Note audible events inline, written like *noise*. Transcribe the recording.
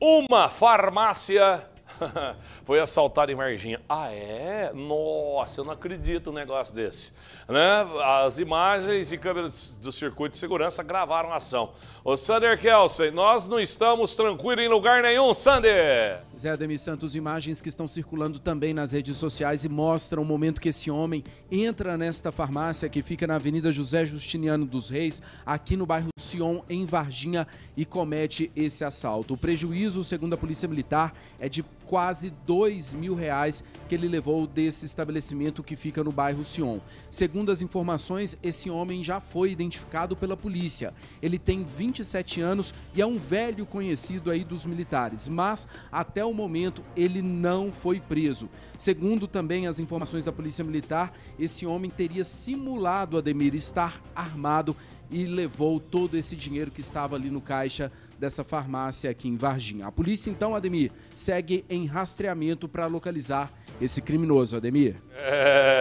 Uma farmácia *laughs* foi assaltado em Varginha. Ah, é? Nossa, eu não acredito um negócio desse. Né? As imagens de câmeras do circuito de segurança gravaram a ação. Ô, Sander Kelsen, nós não estamos tranquilos em lugar nenhum, Sander! Zé Ademir Santos, imagens que estão circulando também nas redes sociais e mostram o momento que esse homem entra nesta farmácia que fica na Avenida José Justiniano dos Reis, aqui no bairro Sion, em Varginha, e comete esse assalto. O prejuízo, segundo a Polícia Militar, é de quase dois mil reais que ele levou desse estabelecimento que fica no bairro Sion. Segundo as informações, esse homem já foi identificado pela polícia. Ele tem 27 anos e é um velho conhecido aí dos militares, mas até o momento ele não foi preso. Segundo também as informações da polícia militar, esse homem teria simulado Ademir estar armado e levou todo esse dinheiro que estava ali no caixa dessa farmácia aqui em Varginha. A polícia, então, Ademir, segue em rastreamento para localizar esse criminoso, Ademir. É,